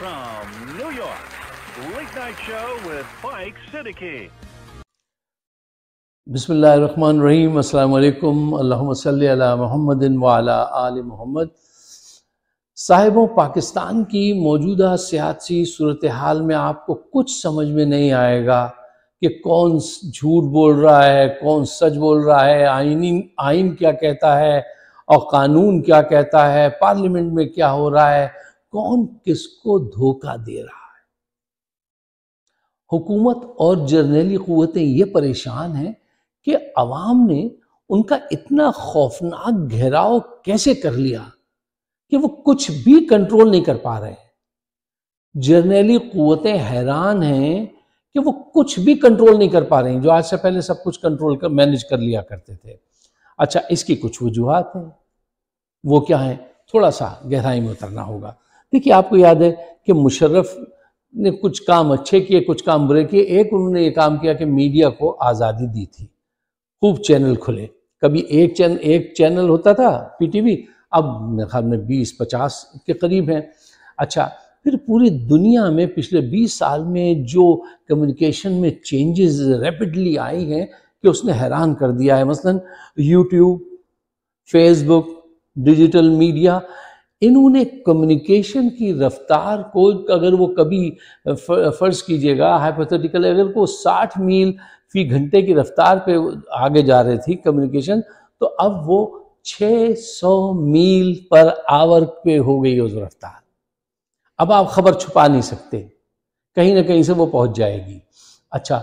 from New York, Late Night Show with Mike Siddiqui. बिसमीम अल्लाम महमद आल मोहम्मद साहिबों पाकिस्तान की मौजूदा सियासी सूरत हाल में आपको कुछ समझ में नहीं आएगा कि कौन झूठ बोल रहा है कौन सच बोल रहा है आइनी आइन क्या कहता है और कानून क्या कहता है पार्लियामेंट में क्या हो रहा है कौन किसको धोखा दे रहा है हुकूमत और जर्नली कुतें ये परेशान हैं कि अवाम ने उनका इतना खौफनाक घेराव कैसे कर लिया कि वो कुछ भी कंट्रोल नहीं कर पा रहे जर्नली कुतें हैरान हैं कि वो कुछ भी कंट्रोल नहीं कर पा हैं जो आज से पहले सब कुछ कंट्रोल कर मैनेज कर लिया करते थे अच्छा इसकी कुछ वजूहत हैं वो क्या है थोड़ा सा गहराई में उतरना होगा देखिए आपको याद है कि मुशर्रफ ने कुछ काम अच्छे किए कुछ काम बुरे किए एक उन्होंने ये काम किया कि मीडिया को आज़ादी दी थी खूब चैनल खुले कभी एक चैनल एक चैनल होता था पीटीवी अब मेरे ख्याल में बीस पचास के करीब हैं अच्छा फिर पूरी दुनिया में पिछले बीस साल में जो कम्युनिकेशन में चेंजेस रैपिडली आई हैं कि उसने हैरान कर दिया है मसलन यूट्यूब फेसबुक डिजिटल मीडिया इन्होंने कम्युनिकेशन की रफ्तार को अगर वो कभी फ़र्ज़ कीजिएगा हाइपोथेटिकल अगर वो 60 मील फी घंटे की रफ्तार पे आगे जा रही थी कम्युनिकेशन तो अब वो 600 मील पर आवर पे हो गई उस रफ्तार अब आप खबर छुपा नहीं सकते कहीं ना कहीं से वो पहुंच जाएगी अच्छा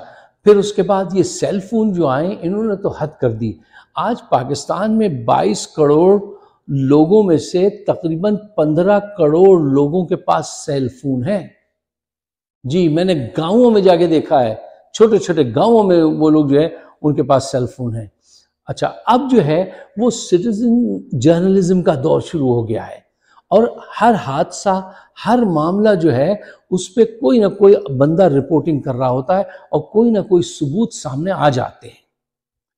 फिर उसके बाद ये सेल फोन जो आए इन्होंने तो हद कर दी आज पाकिस्तान में 22 करोड़ लोगों में से तकरीबन पंद्रह करोड़ लोगों के पास सेल फोन है जी मैंने गांवों में जाके देखा है छोटे छोटे गांवों में वो लोग जो है उनके पास सेल फोन है अच्छा अब जो है वो सिटीजन जर्नलिज्म का दौर शुरू हो गया है और हर हादसा हर मामला जो है उस पर कोई ना कोई बंदा रिपोर्टिंग कर रहा होता है और कोई ना कोई सबूत सामने आ जाते हैं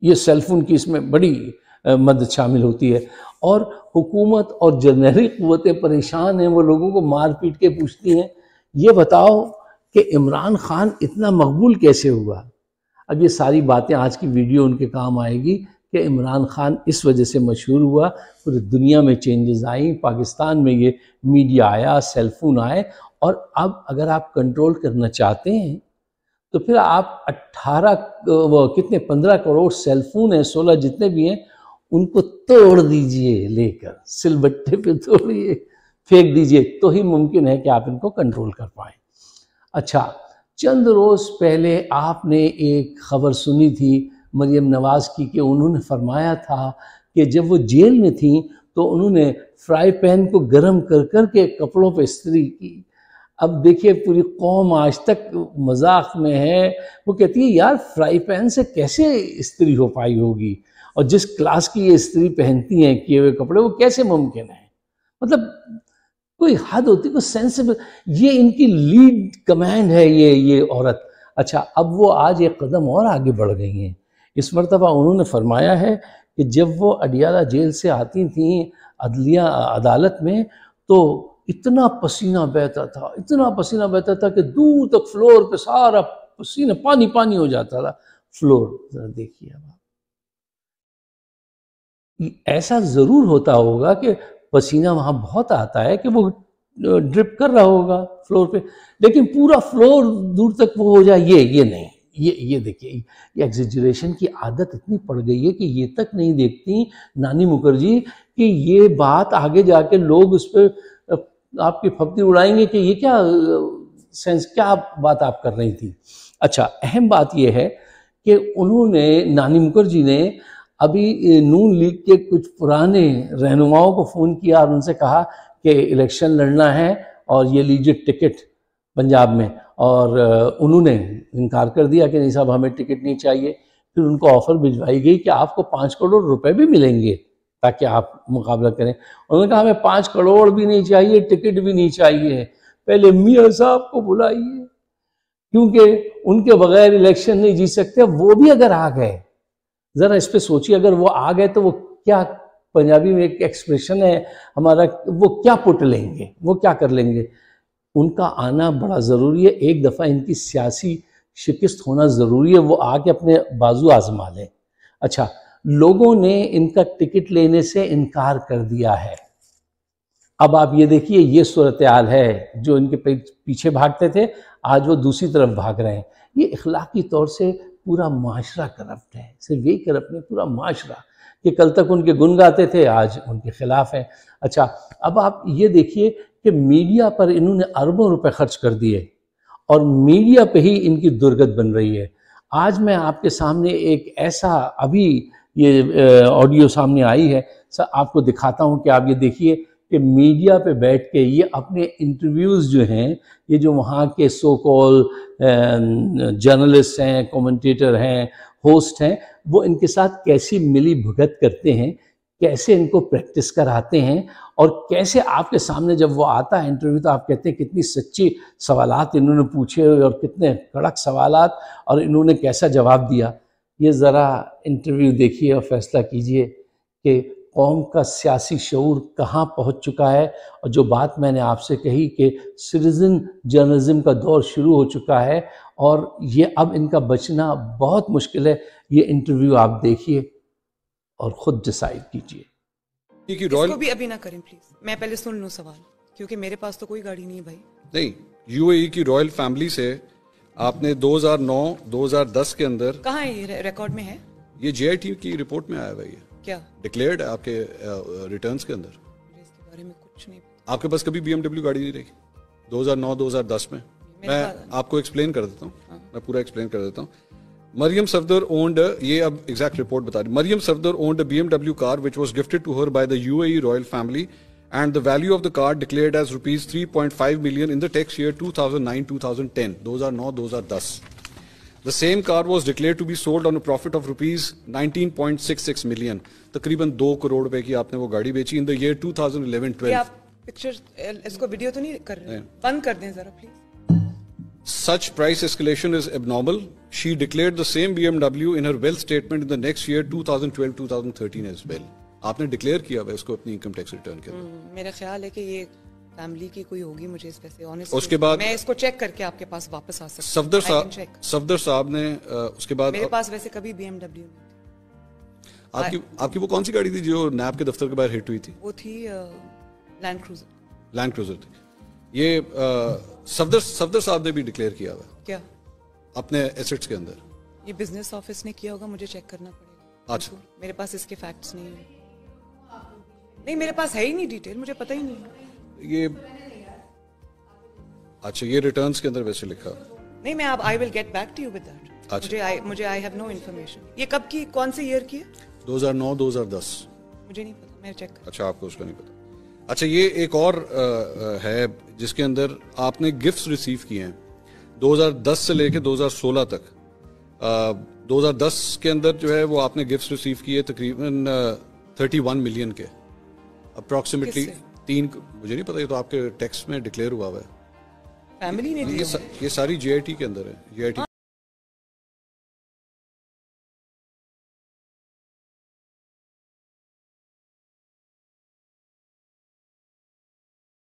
ये सेलफोन की इसमें बड़ी मदद शामिल होती है और हुकूमत और जनहरी क़वतें परेशान हैं वो लोगों को मार पीट के पूछती हैं ये बताओ कि इमरान खान इतना मकबूल कैसे हुआ अब ये सारी बातें आज की वीडियो उनके काम आएगी कि इमरान खान इस वजह से मशहूर हुआ पूरी दुनिया में चेंजेस आई पाकिस्तान में ये मीडिया आया सेलफोन आए और अब अगर आप कंट्रोल करना चाहते हैं तो फिर आप 18 कितने 15 करोड़ सेलफोन हैं 16 जितने भी हैं उनको तोड़ दीजिए लेकर सिलबट्टे पे तोड़िए फेंक दीजिए तो ही मुमकिन है कि आप इनको कंट्रोल कर पाए अच्छा चंद रोज़ पहले आपने एक खबर सुनी थी मरियम नवाज़ की कि उन्होंने फरमाया था कि जब वो जेल में थी तो उन्होंने फ्राई पैन को गर्म कर कर के कपड़ों पर इस्त्री की अब देखिए पूरी कौम आज तक मजाक में है वो कहती है यार फ्राई पैन से कैसे इस्त्री हो पाई होगी और जिस क्लास की ये स्त्री पहनती हैं किए हुए कपड़े वो कैसे मुमकिन है मतलब कोई हद होती कोई सेंसिबल ये इनकी लीड कमांड है ये ये औरत अच्छा अब वो आज एक कदम और आगे बढ़ गई हैं इस मरतबा उन्होंने फरमाया है कि जब वो अडियाला जेल से आती थी अदलिया अदालत में तो इतना पसीना बहता था इतना पसीना बहता था कि दूर तक फ्लोर पे सारा पसीना पानी पानी हो जाता था फ्लोर देखिए आप ऐसा ज़रूर होता होगा कि पसीना वहां बहुत आता है कि वो ड्रिप कर रहा होगा फ्लोर पे लेकिन पूरा फ्लोर दूर तक वो हो जाए ये ये नहीं ये ये देखिए ये एग्जिजरेशन की आदत इतनी पड़ गई है कि ये तक नहीं देखती नानी मुखर्जी कि ये बात आगे जाके लोग उस पर आपकी फपनी उड़ाएंगे कि ये क्या सेंस क्या बात आप कर रही थी अच्छा अहम बात यह है कि उन्होंने नानी मुखर्जी ने अभी नून लीग के कुछ पुराने रहनुमाओं को फ़ोन किया और उनसे कहा कि इलेक्शन लड़ना है और ये लीजिए टिकट पंजाब में और उन्होंने इनकार कर दिया कि नहीं साहब हमें टिकट नहीं चाहिए फिर उनको ऑफ़र भिजवाई गई कि आपको पाँच करोड़ रुपए भी मिलेंगे ताकि आप मुकाबला करें उन्होंने कहा हमें पाँच करोड़ भी नहीं चाहिए टिकट भी नहीं चाहिए पहले मियाँ साहब को बुलाइए क्योंकि उनके बगैर इलेक्शन नहीं जीत सकते वो भी अगर आ गए ज़रा इस पर सोचिए अगर वो आ गए तो वो क्या पंजाबी में एक एक्सप्रेशन है हमारा वो क्या पुट लेंगे वो क्या कर लेंगे उनका आना बड़ा ज़रूरी है एक दफ़ा इनकी सियासी शिकस्त होना ज़रूरी है वो आके अपने बाजू आजमा लें अच्छा लोगों ने इनका टिकट लेने से इनकार कर दिया है अब आप ये देखिए ये सूरत आल है जो इनके पीछे भागते थे आज वो दूसरी तरफ भाग रहे हैं ये इखलाकी तौर से पूरा माशरा करप्ट है सिर्फ यही करप्ट नहीं पूरा माशरा कि कल तक उनके गुन गाते थे आज उनके खिलाफ है अच्छा अब आप ये देखिए कि मीडिया पर इन्होंने अरबों रुपए खर्च कर दिए और मीडिया पे ही इनकी दुर्गत बन रही है आज मैं आपके सामने एक ऐसा अभी ये ऑडियो सामने आई है सर आपको दिखाता हूँ कि आप ये देखिए कि मीडिया पे बैठ के ये अपने इंटरव्यूज़ जो हैं ये जो वहाँ के सो कॉल जर्नलिस्ट हैं कमेंटेटर हैं होस्ट हैं वो इनके साथ कैसी मिली भुगत करते हैं कैसे इनको प्रैक्टिस कराते हैं और कैसे आपके सामने जब वो आता है इंटरव्यू तो आप कहते हैं कितनी सच्ची सवाल इन्होंने पूछे हुए और कितने कड़क सवाल और इन्होंने कैसा जवाब दिया ये ज़रा इंटरव्यू देखिए और फैसला कीजिए कि कौम का सियासी शूर कहाँ पहुँच चुका है और जो बात मैंने आपसे कही कि सिटीज़न जर्नलिज़म का दौर शुरू हो चुका है और ये अब इनका बचना बहुत मुश्किल है ये इंटरव्यू आप देखिए और ख़ुद डिसाइड कीजिए क्योंकि इसको भी अभी ना करें प्लीज़ मैं पहले सुन लूँ सवाल क्योंकि मेरे पास तो कोई गाड़ी नहीं है भाई नहीं यूएई e की रॉयल फैमिली से आपने 2009 2010 के अंदर कहाँ है ये रिकॉर्ड में है ये जेआईटी की रिपोर्ट में आया भाई ये क्या डिक्लेयर्ड है आपके रिटर्न्स uh, के अंदर के बारे में कुछ नहीं आपके पास कभी बीएमडब्ल्यू गाड़ी नहीं रही 2009 2010 में मैं आपको एक्सप्लेन कर देता हूँ हाँ। मैं पूरा एक्सप्लेन कर देता हूँ मरियम सफदर ओन्ड ये अब एग्जैक्ट रिपोर्ट बता रही Maryam Safdar owned B MW car which was gifted to her by the UAE royal family and the the value of car declared as rupees three point five million in the tax year two thousand nine two thousand ten दो हजार नौ दो हजार दस The same car was declared to be sold on a profit of rupees 19.66 million. तकरीबन दो करोड़ रुपए की आपने वो गाड़ी बेची इन द ईयर 2011-12. आप पिक्चर इसको वीडियो तो नहीं कर रहे बंद कर दें जरा please. Such price escalation is abnormal. She declared the same BMW in her wealth statement in the next year 2012-2013 as well. आपने डिक्लेयर किया हुआ इसको अपनी इनकम टैक्स रिटर्न के अंदर. मेरा ख्याल है कि ये फैमिली की कोई होगी मुझे इस पैसे ऑनेस्ट उसके बाद मैं इसको चेक करके आपके पास वापस आ सकता सफदर साहब सफदर साहब ने उसके बाद मेरे पास वैसे कभी बीएमडब्ल्यू आपकी आपकी वो कौन सी गाड़ी थी जो नैब के दफ्तर के बाहर हिट हुई थी वो थी लैंड क्रूजर लैंड क्रूजर थी ये सफदर सफदर साहब ने भी डिक्लेयर किया था क्या अपने एसेट्स के अंदर ये बिजनेस ऑफिस ने किया होगा मुझे चेक करना पड़ेगा अच्छा मेरे पास इसके फैक्ट्स नहीं है नहीं मेरे पास है ही नहीं डिटेल मुझे पता ही नहीं है ये अच्छा ये रिटर्न्स के अंदर वैसे लिखा नहीं मैं आप I will get back to you with that मुझे I, मुझे आई हैव नो इन्फॉर्मेशन ये कब की कौन से ईयर की है 2009 2010 मुझे नहीं पता मैं चेक अच्छा आपको उसका नहीं पता अच्छा ये एक और आ, है जिसके अंदर आपने गिफ्ट्स रिसीव किए हैं 2010 से लेके 2016 तक आ, 2010 के अंदर जो है वो आपने गिफ्ट्स रिसीव किए तकरीबन 31 मिलियन के अप्रोक्सीमेटली तीन मुझे नहीं पता ये तो आपके टैक्स में डिक्लेयर हुआ हुआ है फैमिली ने ये, ये सारी जीआईटी के अंदर है जीआईटी